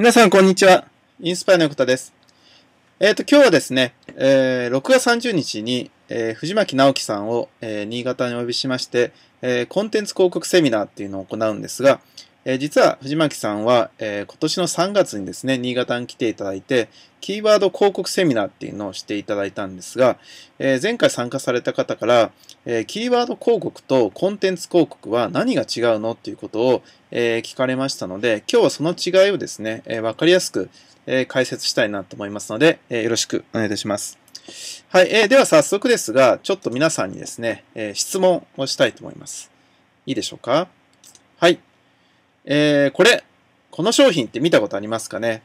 皆さん、こんにちは。インスパイの横田です。えっ、ー、と、今日はですね、えー、6月30日に、えー、藤巻直樹さんを、えー、新潟にお呼びしまして、えー、コンテンツ広告セミナーっていうのを行うんですが、えー、実は藤巻さんは、えー、今年の3月にですね、新潟に来ていただいて、キーワード広告セミナーっていうのをしていただいたんですが、えー、前回参加された方から、えキーワード広告とコンテンツ広告は何が違うのっていうことを、え聞かれましたので、今日はその違いをですね、えー、わかりやすく、え解説したいなと思いますので、えよろしくお願いいたします。はい、えでは早速ですが、ちょっと皆さんにですね、え質問をしたいと思います。いいでしょうかえー、これ、この商品って見たことありますかね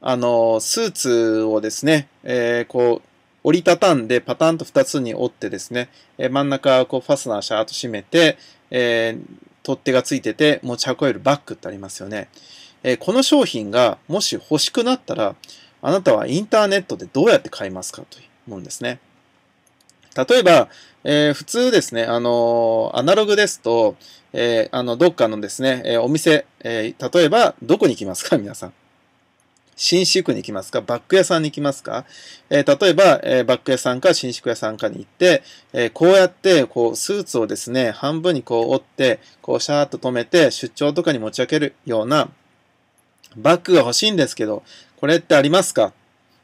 あの、スーツをですね、えー、こう、折りたたんでパタンと2つに折ってですね、えー、真ん中こうファスナーシャーと締めて、えー、取っ手がついてて持ち運べるバッグってありますよね。えー、この商品がもし欲しくなったら、あなたはインターネットでどうやって買いますかと思うんですね。例えば、えー、普通ですね、あのー、アナログですと、えー、あの、どっかのですね、えお店、え例えば、どこに行きますか、皆さん。新宿に行きますかバック屋さんに行きますか、えー、例えば、えー、バック屋さんか新宿屋さんかに行って、えー、こうやって、こう、スーツをですね、半分にこう折って、こう、シャーッと止めて、出張とかに持ち上げるような、バッグが欲しいんですけど、これってありますか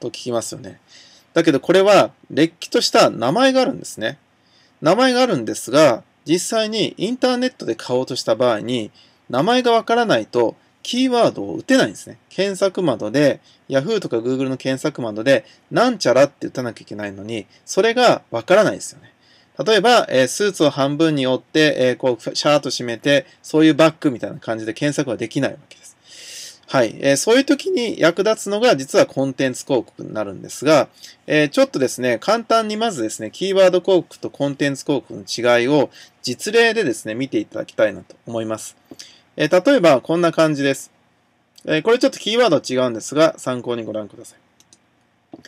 と聞きますよね。だけどこれは、れっきとした名前があるんですね。名前があるんですが、実際にインターネットで買おうとした場合に、名前がわからないと、キーワードを打てないんですね。検索窓で、Yahoo とか Google の検索窓で、なんちゃらって打たなきゃいけないのに、それがわからないですよね。例えば、えスーツを半分に折って、えこう、シャーッと締めて、そういうバッグみたいな感じで検索はできないわけです。はい。えー、そういう時に役立つのが実はコンテンツ広告になるんですが、えー、ちょっとですね、簡単にまずですね、キーワード広告とコンテンツ広告の違いを実例でですね、見ていただきたいなと思います。えー、例えばこんな感じです。えこれちょっとキーワード違うんですが、参考にご覧ください。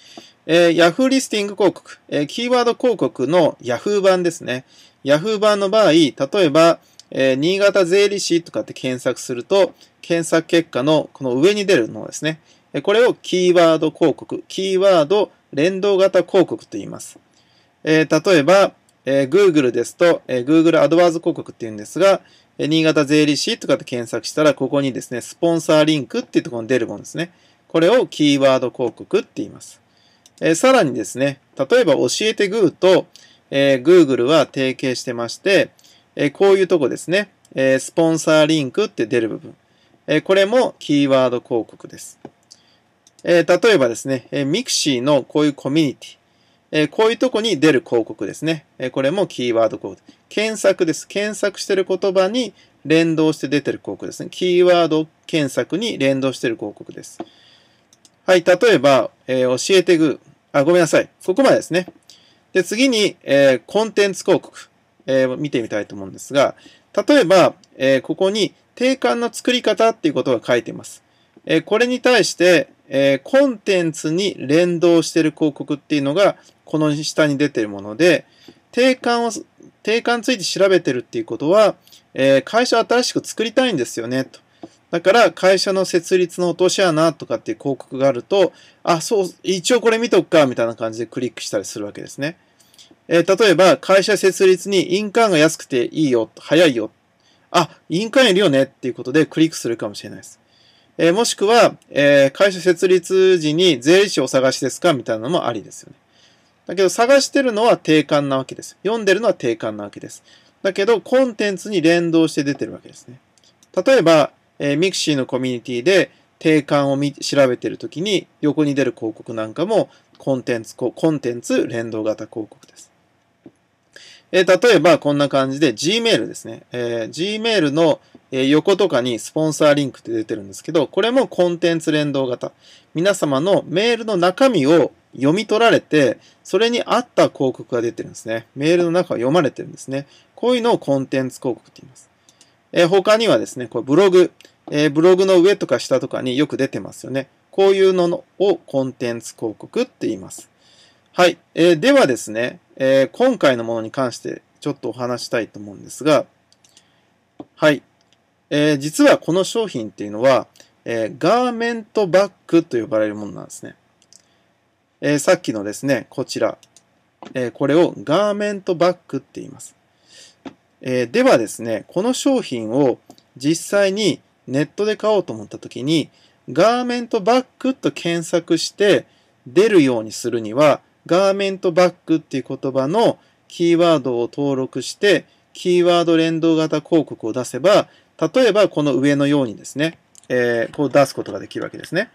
え Yahoo リスティング広告、えキーワード広告の Yahoo 版ですね。Yahoo 版の場合、例えば、えー、新潟税理士とかって検索すると、検索結果のこの上に出るものですね。これをキーワード広告、キーワード連動型広告と言います。えー、例えば、えー、Google ですと、えー、Google AdWords 広告って言うんですが、えー、新潟税理士とかって検索したら、ここにですね、スポンサーリンクっていうところに出るものですね。これをキーワード広告って言います。えー、さらにですね、例えば教えてグーと、えー、Google は提携してまして、えこういうとこですね。えスポンサーリンクって出る部分。えこれもキーワード広告です。え例えばですね、えー、ミクシーのこういうコミュニティ。えこういうとこに出る広告ですね。えこれもキーワード広告。検索です。検索してる言葉に連動して出てる広告ですね。キーワード検索に連動してる広告です。はい、例えば、えー、教えてぐ。あ、ごめんなさい。ここまでですね。で、次に、えー、コンテンツ広告。えー、見てみたいと思うんですが、例えば、えー、ここに定款の作り方っていうことが書いてます。えー、これに対して、えコンテンツに連動している広告っていうのが、この下に出てるもので、定款を、定款について調べてるっていうことは、え会社を新しく作りたいんですよね、と。だから、会社の設立の落とし穴とかっていう広告があると、あ、そう、一応これ見とくか、みたいな感じでクリックしたりするわけですね。えー、例えば、会社設立に印鑑が安くていいよ、早いよ。あ、印鑑いるよねっていうことでクリックするかもしれないです。えー、もしくは、えー、会社設立時に税理士を探しですかみたいなのもありですよね。だけど、探してるのは定款なわけです。読んでるのは定款なわけです。だけど、コンテンツに連動して出てるわけですね。例えば、えー、ミクシーのコミュニティで定款を調べてるときに横に出る広告なんかもコンテンツ、コンテンツ連動型広告です。えー、例えばこんな感じで Gmail ですね。えー、Gmail の横とかにスポンサーリンクって出てるんですけど、これもコンテンツ連動型。皆様のメールの中身を読み取られて、それに合った広告が出てるんですね。メールの中を読まれてるんですね。こういうのをコンテンツ広告って言います。えー、他にはですね、これブログ、えー、ブログの上とか下とかによく出てますよね。こういうのをコンテンツ広告って言います。はい。えー、ではですね、えー、今回のものに関してちょっとお話したいと思うんですが、はい。えー、実はこの商品っていうのは、えー、ガーメントバッグと呼ばれるものなんですね。えー、さっきのですね、こちら。えー、これをガーメントバッグって言います。えー、ではですね、この商品を実際にネットで買おうと思った時に、ガーメントバッグと検索して出るようにするには、ガーメントバッグっていう言葉のキーワードを登録して、キーワード連動型広告を出せば、例えばこの上のようにですね、えー、こう出すことができるわけですね。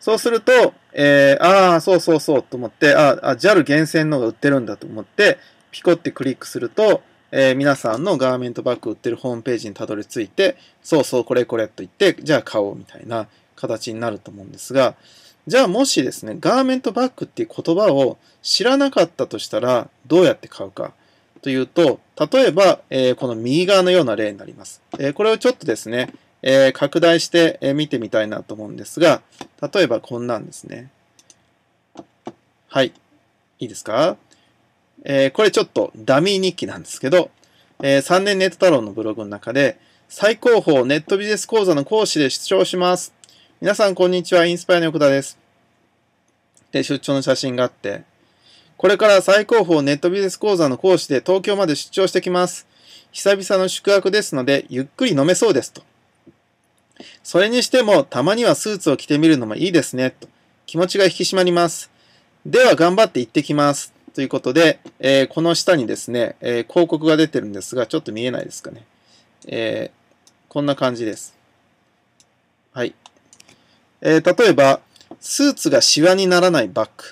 そうすると、えー、ああ、そうそうそうと思って、ああ、JAL 厳選のが売ってるんだと思って、ピコってクリックすると、えー、皆さんのガーメントバッグ売ってるホームページにたどり着いて、そうそう、これこれと言って、じゃあ買おうみたいな形になると思うんですが、じゃあもしですね、ガーメントバッグっていう言葉を知らなかったとしたら、どうやって買うかというと、例えば、えー、この右側のような例になります。えー、これをちょっとですね、えー、拡大して見てみたいなと思うんですが、例えばこんなんですね。はい。いいですかえこれちょっとダミー日記なんですけど、え3年ネット太郎のブログの中で、最高峰ネットビジネス講座の講師で出張します皆さん、こんにちは。インスパイアの横田です。で、出張の写真があって、これから最高峰ネットビジネス講座の講師で東京まで出張してきます。久々の宿泊ですので、ゆっくり飲めそうですと。それにしても、たまにはスーツを着てみるのもいいですね、と。気持ちが引き締まります。では、頑張って行ってきます。ということで、えー、この下にですね、えー、広告が出てるんですが、ちょっと見えないですかね。えー、こんな感じです。はい。えー、例えば、スーツがシワにならないバッグ。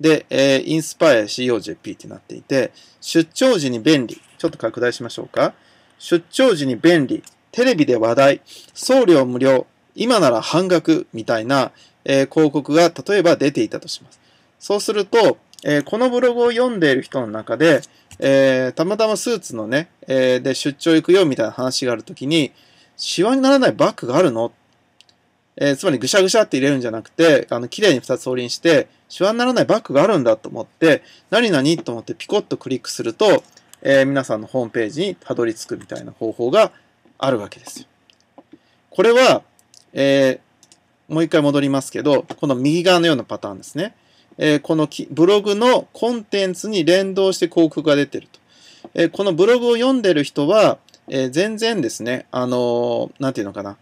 で、えー、インスパイア COJP ってなっていて、出張時に便利。ちょっと拡大しましょうか。出張時に便利。テレビで話題。送料無料。今なら半額みたいな、えー、広告が例えば出ていたとします。そうすると、えー、このブログを読んでいる人の中で、えー、たまたまスーツのね、えー、で出張行くよみたいな話があるときに、シワにならないバッグがあるのえー、つまりぐしゃぐしゃって入れるんじゃなくて、あの、綺麗に2つ折りにして、シワにならないバッグがあるんだと思って、何々と思ってピコッとクリックすると、えー、皆さんのホームページにたどり着くみたいな方法があるわけですよ。これは、えー、もう一回戻りますけど、この右側のようなパターンですね。えー、このブログのコンテンツに連動して広告が出てると。えー、このブログを読んでる人は、え全然ですね、あのー、なんていうのかな、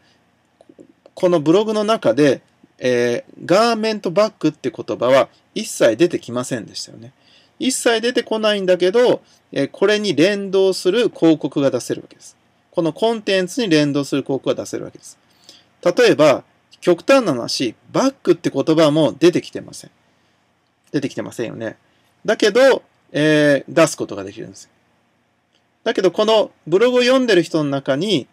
このブログの中で、えー、ガーメントバッグって言葉は一切出てきませんでしたよね。一切出てこないんだけど、えー、これに連動する広告が出せるわけです。このコンテンツに連動する広告が出せるわけです。例えば、極端な話、バックって言葉も出てきてません。出てきてませんよね。だけど、えー、出すことができるんですだけど、このブログを読んでる人の中に、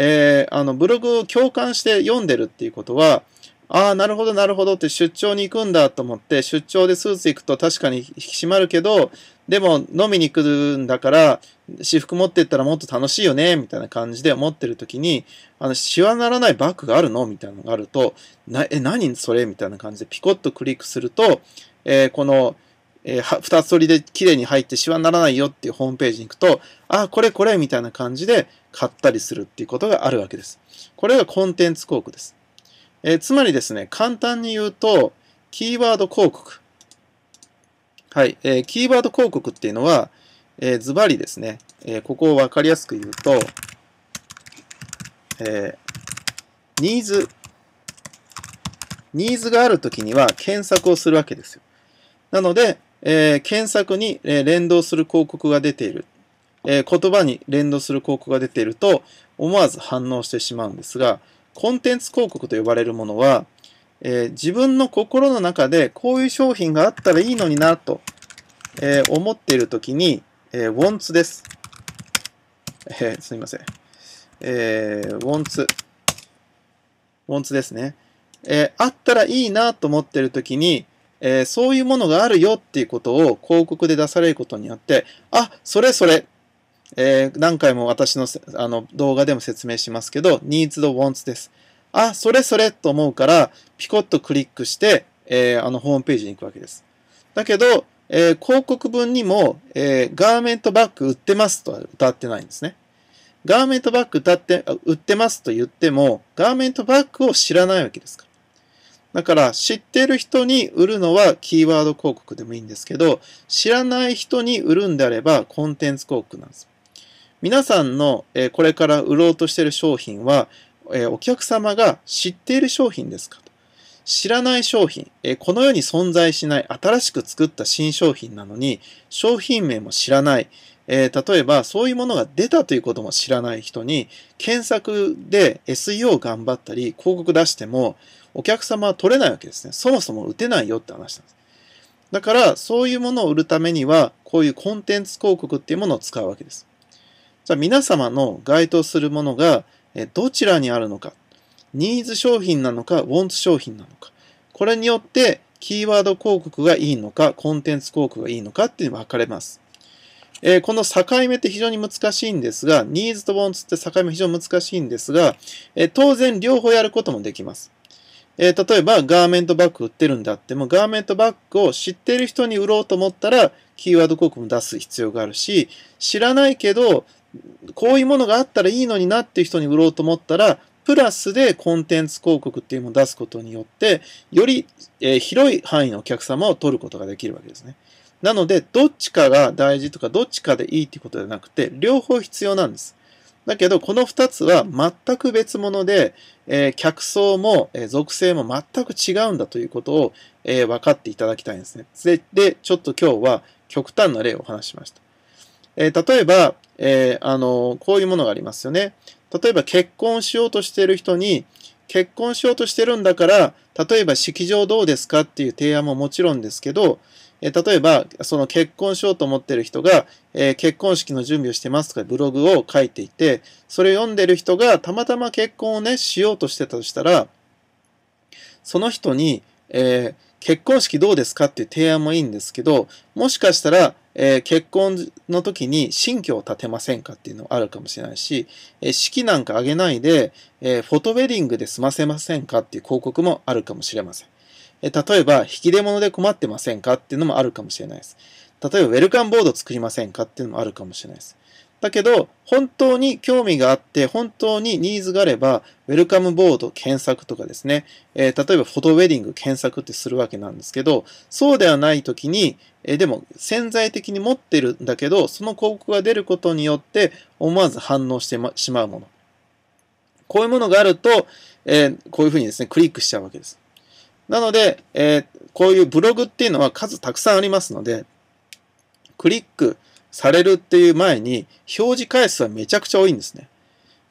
えー、あの、ブログを共感して読んでるっていうことは、ああ、なるほど、なるほどって出張に行くんだと思って、出張でスーツ行くと確かに引き締まるけど、でも飲みに来るんだから、私服持ってったらもっと楽しいよね、みたいな感じで思ってる時に、あの、しわならないバッグがあるのみたいなのがあると、な、え、何それみたいな感じでピコッとクリックすると、えー、この、えー、二つ取りで綺麗に入ってシワにならないよっていうホームページに行くと、あ、これこれみたいな感じで、買ったりするっていうことがあるわけです。これがコンテンツ広告です。えー、つまりですね、簡単に言うと、キーワード広告。はい。えー、キーワード広告っていうのは、えー、ズバリですね、えー、ここをわかりやすく言うと、えー、ニーズ、ニーズがあるときには検索をするわけですよ。なので、えー、検索に連動する広告が出ている。えー、言葉に連動する広告が出ていると思わず反応してしまうんですが、コンテンツ広告と呼ばれるものは、えー、自分の心の中でこういう商品があったらいいのになと、えー、思っているときに、えー、w a n です。えー、すみません。えー、ウォンツ。ウォンツですね。えあったらいいなと思っているときに、えそういうものがあるよっていうことを広告で出されることによって、あ、それそれえー、何回も私のあの動画でも説明しますけど、needs the wants です。あ、それそれと思うから、ピコッとクリックして、えー、あのホームページに行くわけです。だけど、えー、広告文にも、えー、ガーメントバッグ売ってますとは歌ってないんですね。ガーメントバッグ歌って売ってますと言っても、ガーメントバッグを知らないわけですから。だから知ってる人に売るのはキーワード広告でもいいんですけど、知らない人に売るんであればコンテンツ広告なんです。皆さんの、えこれから売ろうとしている商品は、えお客様が知っている商品ですかと。知らない商品、えこの世に存在しない新しく作った新商品なのに、商品名も知らない、え例えばそういうものが出たということも知らない人に、検索で SEO 頑張ったり、広告出しても、お客様は取れないわけですね。そもそも打てないよって話なんです。だから、そういうものを売るためには、こういうコンテンツ広告っていうものを使うわけです。じゃあ皆様の該当するものがどちらにあるのか、ニーズ商品なのか、ウォンツ商品なのか、これによってキーワード広告がいいのか、コンテンツ広告がいいのかっていうのが分かれます。えこの境目って非常に難しいんですが、ニーズとウォンツって境目非常に難しいんですが、え当然両方やることもできます。え例えば、ガーメントバッグ売ってるんだっても、ガーメントバッグを知っている人に売ろうと思ったら、キーワード広告も出す必要があるし、知らないけど、こういうものがあったらいいのになっていう人に売ろうと思ったら、プラスでコンテンツ広告っていうものを出すことによって、より、え広い範囲のお客様を取ることができるわけですね。なので、どっちかが大事とか、どっちかでいいっていうことじゃなくて、両方必要なんです。だけど、この二つは全く別物で、えー、客層も、えー、属性も全く違うんだということを、えー、分かっていただきたいんですね。で、でちょっと今日は極端な例をお話しました。え例えば、えー、あの、こういうものがありますよね。例えば結婚しようとしている人に、結婚しようとしてるんだから、例えば式場どうですかっていう提案ももちろんですけど、え例えば、その結婚しようと思ってる人が、えー、結婚式の準備をしてますとかブログを書いていて、それを読んでる人がたまたま結婚をね、しようとしてたとしたら、その人に、えー、結婚式どうですかっていう提案もいいんですけど、もしかしたら、えー、結婚の時に新居を建てませんかっていうのあるかもしれないし、えー、式なんかあげないで、えー、フォトウェディングで済ませませんかっていう広告もあるかもしれません。えー、例えば、引き出物で困ってませんかっていうのもあるかもしれないです。例えば、ウェルカムボード作りませんかっていうのもあるかもしれないです。だけど、本当に興味があって、本当にニーズがあれば、ウェルカムボード検索とかですね、えー、例えばフォトウェディング検索ってするわけなんですけど、そうではない時に、えでも潜在的に持ってるんだけど、その広告が出ることによって思わず反応してしまうもの。こういうものがあると、えこういうふうにですね、クリックしちゃうわけです。なので、えこういうブログっていうのは数たくさんありますので、クリックされるっていう前に表示回数はめちゃくちゃ多いんですね。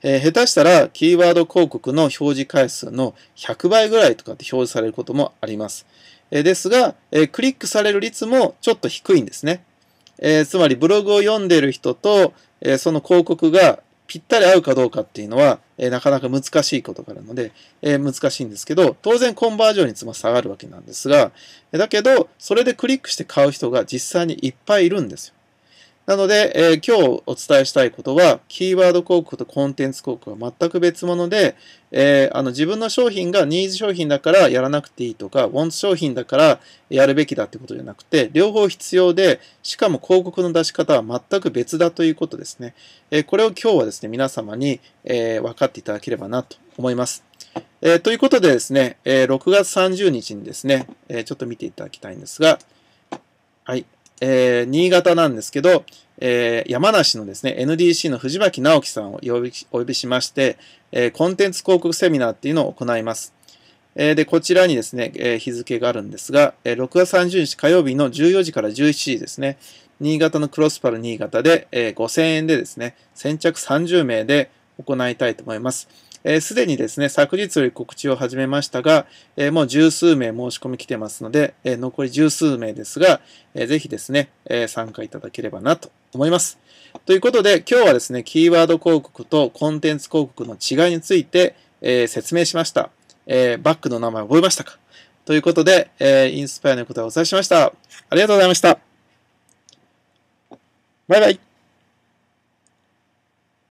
えー、下手したらキーワード広告の表示回数の100倍ぐらいとかって表示されることもあります。えですが、えクリックされる率もちょっと低いんですね。えつまりブログを読んでいる人と、えその広告がぴったり合うかどうかっていうのは、えなかなか難しいことからので、え難しいんですけど、当然コンバージョン率も下がるわけなんですが、だけど、それでクリックして買う人が実際にいっぱいいるんですよ。なので、えー、今日お伝えしたいことは、キーワード広告とコンテンツ広告は全く別物で、えー、あの自分の商品がニーズ商品だからやらなくていいとか、ウォンツ商品だからやるべきだってことじゃなくて、両方必要で、しかも広告の出し方は全く別だということですね。えー、これを今日はですね、皆様に、え分かっていただければなと思います。えということでですね、え6月30日にですね、えちょっと見ていただきたいんですが、はい。えー、新潟なんですけど、えー、山梨のですね、NDC の藤巻直樹さんをお呼びしまして、えー、コンテンツ広告セミナーっていうのを行います。えー、で、こちらにですね、えー、日付があるんですが、えー、6月30日火曜日の14時から17時ですね、新潟のクロスパル新潟で、えー、5000円でですね、先着30名で行いたいと思います。えす、でにですね、昨日より告知を始めましたが、えもう十数名申し込み来てますので、え残り十数名ですが、えー、ぜひですね、え参加いただければなと思います。ということで、今日はですね、キーワード広告とコンテンツ広告の違いについて、え説明しました。えバックの名前覚えましたかということで、えインスパイアのことはお伝えしました。ありがとうございました。バイバイ。